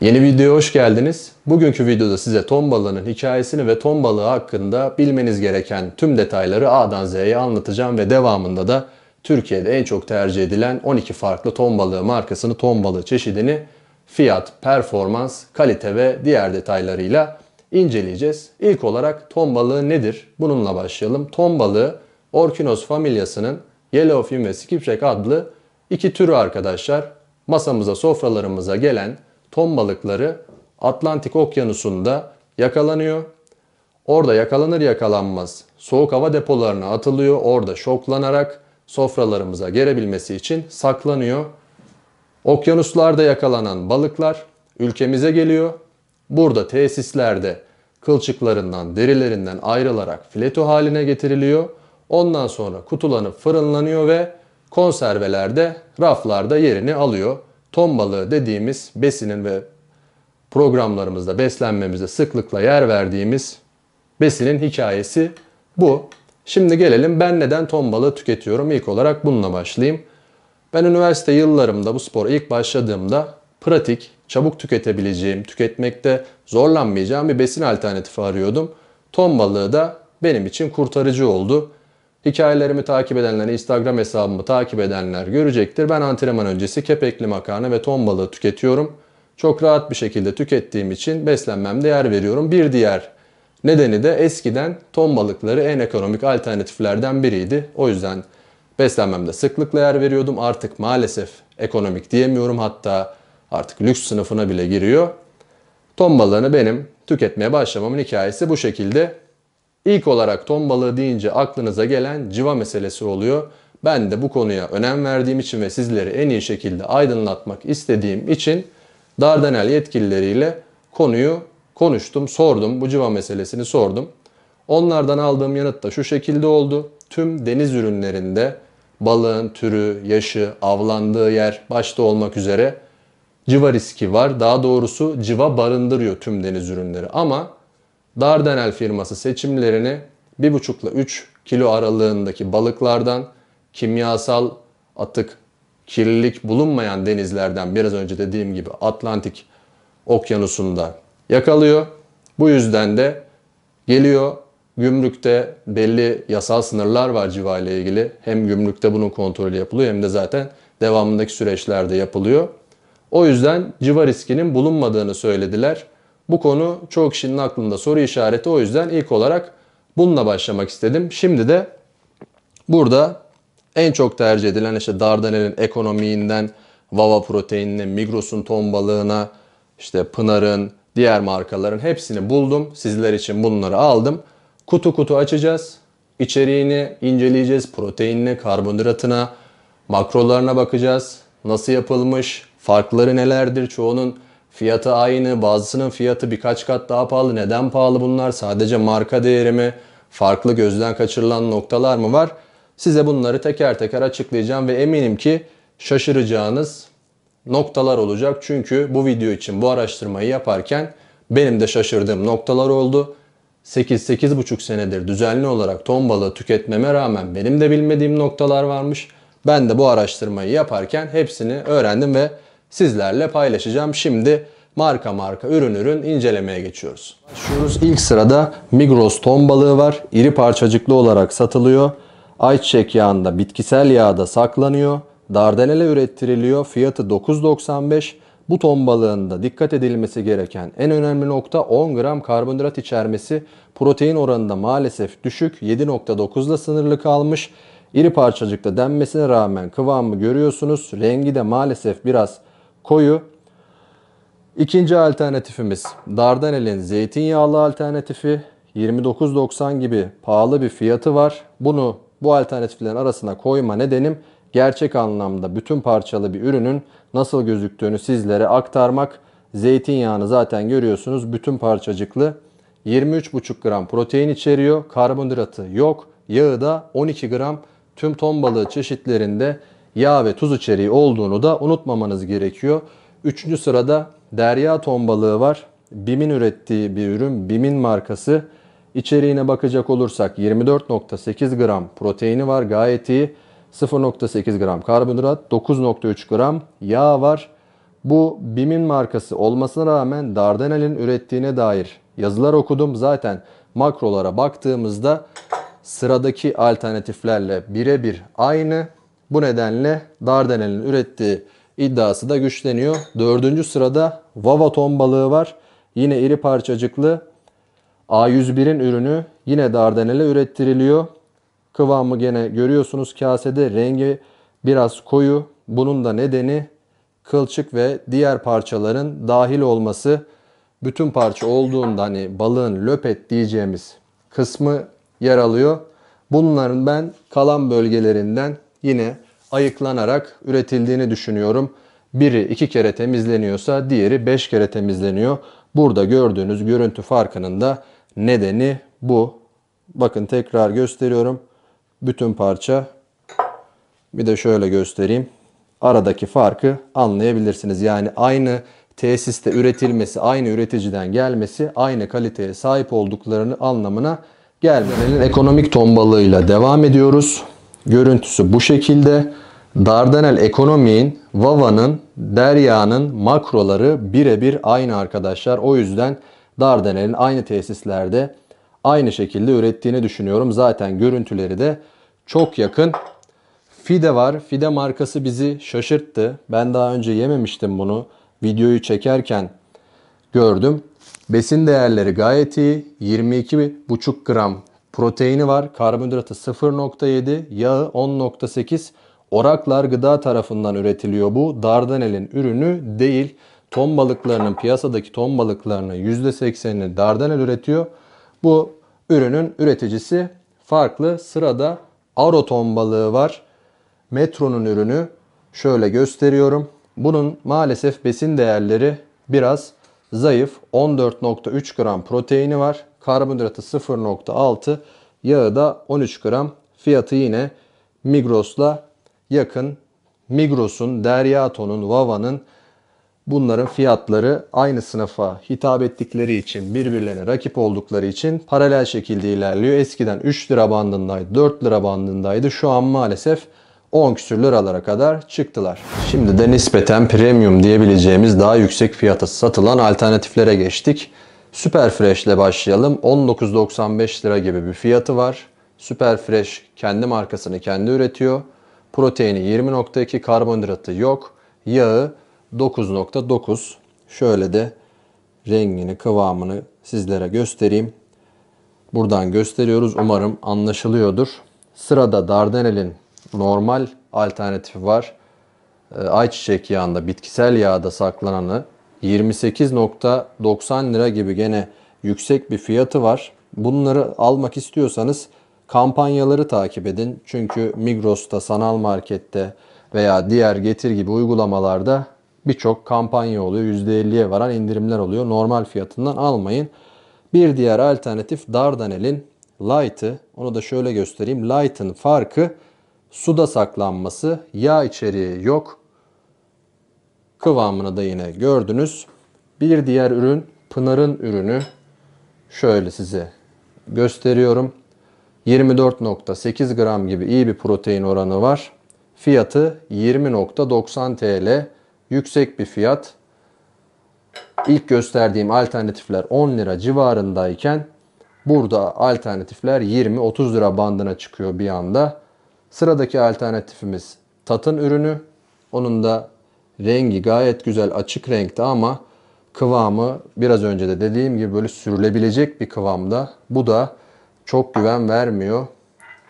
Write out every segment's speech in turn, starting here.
Yeni videoya hoş geldiniz. Bugünkü videoda size ton balığının hikayesini ve ton balığı hakkında bilmeniz gereken tüm detayları A'dan Z'ye anlatacağım ve devamında da Türkiye'de en çok tercih edilen 12 farklı ton balığı markasını, ton balığı çeşidini fiyat, performans, kalite ve diğer detaylarıyla inceleyeceğiz. İlk olarak ton balığı nedir? Bununla başlayalım. Ton balığı Orkinos familyasının Yellowfin ve Skipjack adlı iki türü arkadaşlar. Masamıza, sofralarımıza gelen ton balıkları Atlantik Okyanusu'nda yakalanıyor. Orada yakalanır yakalanmaz soğuk hava depolarına atılıyor. Orada şoklanarak sofralarımıza gelebilmesi için saklanıyor. Okyanuslarda yakalanan balıklar ülkemize geliyor. Burada tesislerde kılçıklarından, derilerinden ayrılarak fileto haline getiriliyor. Ondan sonra kutulanıp fırınlanıyor ve konservelerde, raflarda yerini alıyor ton balığı dediğimiz besinin ve programlarımızda beslenmemize sıklıkla yer verdiğimiz besinin hikayesi bu. Şimdi gelelim ben neden ton balığı tüketiyorum? İlk olarak bununla başlayayım. Ben üniversite yıllarımda bu spora ilk başladığımda pratik, çabuk tüketebileceğim, tüketmekte zorlanmayacağım bir besin alternatifi arıyordum. Ton balığı da benim için kurtarıcı oldu. Hikayelerimi takip edenler, Instagram hesabımı takip edenler görecektir. Ben antrenman öncesi kepekli makarna ve ton balığı tüketiyorum. Çok rahat bir şekilde tükettiğim için beslenmemde yer veriyorum. Bir diğer nedeni de eskiden ton balıkları en ekonomik alternatiflerden biriydi. O yüzden beslenmemde sıklıkla yer veriyordum. Artık maalesef ekonomik diyemiyorum hatta artık lüks sınıfına bile giriyor. Ton balığını benim tüketmeye başlamamın hikayesi bu şekilde. İlk olarak ton balığı deyince aklınıza gelen civa meselesi oluyor. Ben de bu konuya önem verdiğim için ve sizleri en iyi şekilde aydınlatmak istediğim için Dardanel yetkilileriyle konuyu konuştum, sordum. Bu civa meselesini sordum. Onlardan aldığım yanıt da şu şekilde oldu. Tüm deniz ürünlerinde balığın türü, yaşı, avlandığı yer başta olmak üzere civa riski var. Daha doğrusu civa barındırıyor tüm deniz ürünleri ama Dardanel firması seçimlerini 1,5 ile 3 kilo aralığındaki balıklardan kimyasal atık, kirlilik bulunmayan denizlerden biraz önce dediğim gibi Atlantik okyanusunda yakalıyor. Bu yüzden de geliyor gümrükte belli yasal sınırlar var civa ile ilgili. Hem gümrükte bunun kontrolü yapılıyor hem de zaten devamındaki süreçlerde yapılıyor. O yüzden civa riskinin bulunmadığını söylediler. Bu konu çoğu kişinin aklında soru işareti. O yüzden ilk olarak bununla başlamak istedim. Şimdi de burada en çok tercih edilen işte Dardanel'in ekonomiğinden Vava proteinine, Migros'un ton balığına, işte Pınar'ın, diğer markaların hepsini buldum. Sizler için bunları aldım. Kutu kutu açacağız. İçeriğini inceleyeceğiz. Proteinine, karbonhidratına, makrolarına bakacağız. Nasıl yapılmış, farkları nelerdir? Çoğunun Fiyatı aynı, bazısının fiyatı birkaç kat daha pahalı. Neden pahalı bunlar? Sadece marka değeri mi? Farklı gözden kaçırılan noktalar mı var? Size bunları teker teker açıklayacağım ve eminim ki şaşıracağınız noktalar olacak. Çünkü bu video için bu araştırmayı yaparken benim de şaşırdığım noktalar oldu. 8-8,5 senedir düzenli olarak ton balığı tüketmeme rağmen benim de bilmediğim noktalar varmış. Ben de bu araştırmayı yaparken hepsini öğrendim ve sizlerle paylaşacağım. Şimdi marka marka ürün ürün incelemeye geçiyoruz. Başlıyoruz. İlk sırada Migros ton balığı var. İri parçacıklı olarak satılıyor. Ayçiçek yağında bitkisel yağda saklanıyor. Dardanele ürettiriliyor. Fiyatı 9.95. Bu ton balığında dikkat edilmesi gereken en önemli nokta 10 gram karbonhidrat içermesi. Protein oranında maalesef düşük 7.9'da sınırlı kalmış. İri parçacıkta denmesine rağmen kıvamı görüyorsunuz. Rengi de maalesef biraz koyu. İkinci alternatifimiz Dardanel'in zeytinyağlı alternatifi 29.90 gibi pahalı bir fiyatı var. Bunu bu alternatiflerin arasına koyma nedenim gerçek anlamda bütün parçalı bir ürünün nasıl gözüktüğünü sizlere aktarmak. Zeytinyağını zaten görüyorsunuz bütün parçacıklı 23,5 gram protein içeriyor. Karbonhidratı yok. Yağı da 12 gram. Tüm ton balığı çeşitlerinde yağ ve tuz içeriği olduğunu da unutmamanız gerekiyor. Üçüncü sırada derya ton balığı var. Bimin ürettiği bir ürün, Bimin markası. İçeriğine bakacak olursak 24.8 gram proteini var gayet iyi. 0.8 gram karbonhidrat, 9.3 gram yağ var. Bu Bimin markası olmasına rağmen Dardanel'in ürettiğine dair yazılar okudum. Zaten makrolara baktığımızda sıradaki alternatiflerle birebir aynı. Bu nedenle Dardanel'in ürettiği iddiası da güçleniyor. Dördüncü sırada Vava ton balığı var. Yine iri parçacıklı A101'in ürünü yine Dardanel'e ürettiriliyor. Kıvamı gene görüyorsunuz kasede rengi biraz koyu. Bunun da nedeni kılçık ve diğer parçaların dahil olması. Bütün parça olduğunda hani balığın löpet diyeceğimiz kısmı yer alıyor. Bunların ben kalan bölgelerinden yine ayıklanarak üretildiğini düşünüyorum. Biri iki kere temizleniyorsa diğeri beş kere temizleniyor. Burada gördüğünüz görüntü farkının da nedeni bu. Bakın tekrar gösteriyorum. Bütün parça bir de şöyle göstereyim. Aradaki farkı anlayabilirsiniz. Yani aynı tesiste üretilmesi, aynı üreticiden gelmesi, aynı kaliteye sahip olduklarını anlamına gelmemenin ekonomik tombalığıyla devam ediyoruz. Görüntüsü bu şekilde. Dardanel ekonominin, Vava'nın, Derya'nın makroları birebir aynı arkadaşlar. O yüzden Dardanel'in aynı tesislerde aynı şekilde ürettiğini düşünüyorum. Zaten görüntüleri de çok yakın. Fide var. Fide markası bizi şaşırttı. Ben daha önce yememiştim bunu. Videoyu çekerken gördüm. Besin değerleri gayet iyi. 22,5 gram proteini var, karbonhidratı 0.7, yağı 10.8. Oraklar gıda tarafından üretiliyor bu. Dardanel'in ürünü değil. Ton balıklarının piyasadaki ton balıklarının %80'ini Dardanel üretiyor. Bu ürünün üreticisi farklı. Sırada Aro ton balığı var. Metro'nun ürünü şöyle gösteriyorum. Bunun maalesef besin değerleri biraz zayıf. 14.3 gram proteini var karbonhidratı 0.6, yağı da 13 gram. Fiyatı yine Migros'la yakın. Migros'un, Deryato'nun, Vava'nın bunların fiyatları aynı sınıfa hitap ettikleri için, birbirlerine rakip oldukları için paralel şekilde ilerliyor. Eskiden 3 lira bandındaydı, 4 lira bandındaydı. Şu an maalesef 10 küsür liralara kadar çıktılar. Şimdi de nispeten premium diyebileceğimiz daha yüksek fiyata satılan alternatiflere geçtik. Süper Fresh ile başlayalım. 19.95 lira gibi bir fiyatı var. Süper Fresh kendi markasını kendi üretiyor. Proteini 20.2, karbonhidratı yok. Yağı 9.9. Şöyle de rengini, kıvamını sizlere göstereyim. Buradan gösteriyoruz. Umarım anlaşılıyordur. Sırada Dardanel'in normal alternatifi var. Ee, ayçiçek yağında, bitkisel yağda saklananı 28.90 lira gibi gene yüksek bir fiyatı var. Bunları almak istiyorsanız kampanyaları takip edin. Çünkü Migros'ta, sanal markette veya diğer getir gibi uygulamalarda birçok kampanya oluyor. %50'ye varan indirimler oluyor. Normal fiyatından almayın. Bir diğer alternatif Dardanel'in Light'ı. Onu da şöyle göstereyim. Light'ın farkı suda saklanması. Yağ içeriği yok kıvamını da yine gördünüz. Bir diğer ürün Pınar'ın ürünü. Şöyle size gösteriyorum. 24.8 gram gibi iyi bir protein oranı var. Fiyatı 20.90 TL. Yüksek bir fiyat. İlk gösterdiğim alternatifler 10 lira civarındayken burada alternatifler 20-30 lira bandına çıkıyor bir anda. Sıradaki alternatifimiz Tat'ın ürünü. Onun da Rengi gayet güzel açık renkte ama kıvamı biraz önce de dediğim gibi böyle sürülebilecek bir kıvamda. Bu da çok güven vermiyor.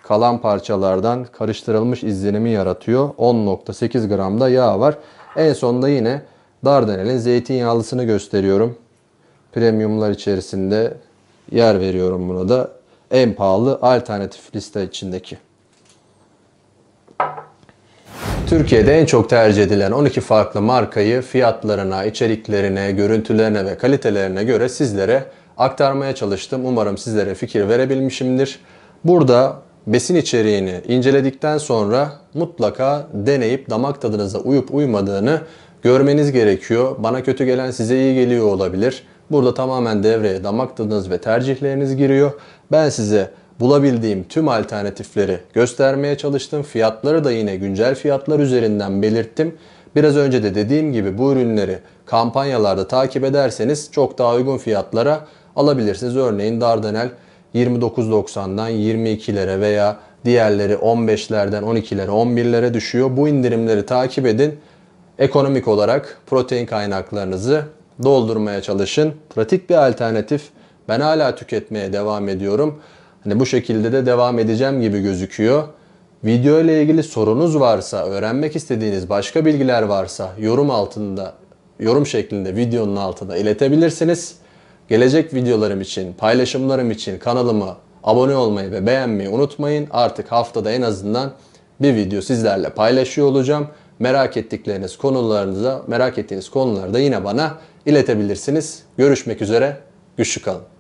Kalan parçalardan karıştırılmış izlenimi yaratıyor. 10.8 gramda yağ var. En sonunda yine Dardanel'in zeytinyağlısını gösteriyorum. Premiumlar içerisinde yer veriyorum buna da. En pahalı alternatif liste içindeki. Türkiye'de en çok tercih edilen 12 farklı markayı fiyatlarına, içeriklerine, görüntülerine ve kalitelerine göre sizlere aktarmaya çalıştım. Umarım sizlere fikir verebilmişimdir. Burada besin içeriğini inceledikten sonra mutlaka deneyip damak tadınıza uyup uymadığını görmeniz gerekiyor. Bana kötü gelen size iyi geliyor olabilir. Burada tamamen devreye damak tadınız ve tercihleriniz giriyor. Ben size bulabildiğim tüm alternatifleri göstermeye çalıştım. Fiyatları da yine güncel fiyatlar üzerinden belirttim. Biraz önce de dediğim gibi bu ürünleri kampanyalarda takip ederseniz çok daha uygun fiyatlara alabilirsiniz. Örneğin Dardanel 29.90'dan 22'lere veya diğerleri 15'lerden 12'lere 11'lere düşüyor. Bu indirimleri takip edin. Ekonomik olarak protein kaynaklarınızı doldurmaya çalışın. Pratik bir alternatif. Ben hala tüketmeye devam ediyorum. Hani bu şekilde de devam edeceğim gibi gözüküyor. Video ile ilgili sorunuz varsa, öğrenmek istediğiniz başka bilgiler varsa yorum altında, yorum şeklinde videonun altında iletebilirsiniz. Gelecek videolarım için, paylaşımlarım için kanalıma abone olmayı ve beğenmeyi unutmayın. Artık haftada en azından bir video sizlerle paylaşıyor olacağım. Merak ettikleriniz konularınıza, merak ettiğiniz konularda yine bana iletebilirsiniz. Görüşmek üzere, güçlü kalın.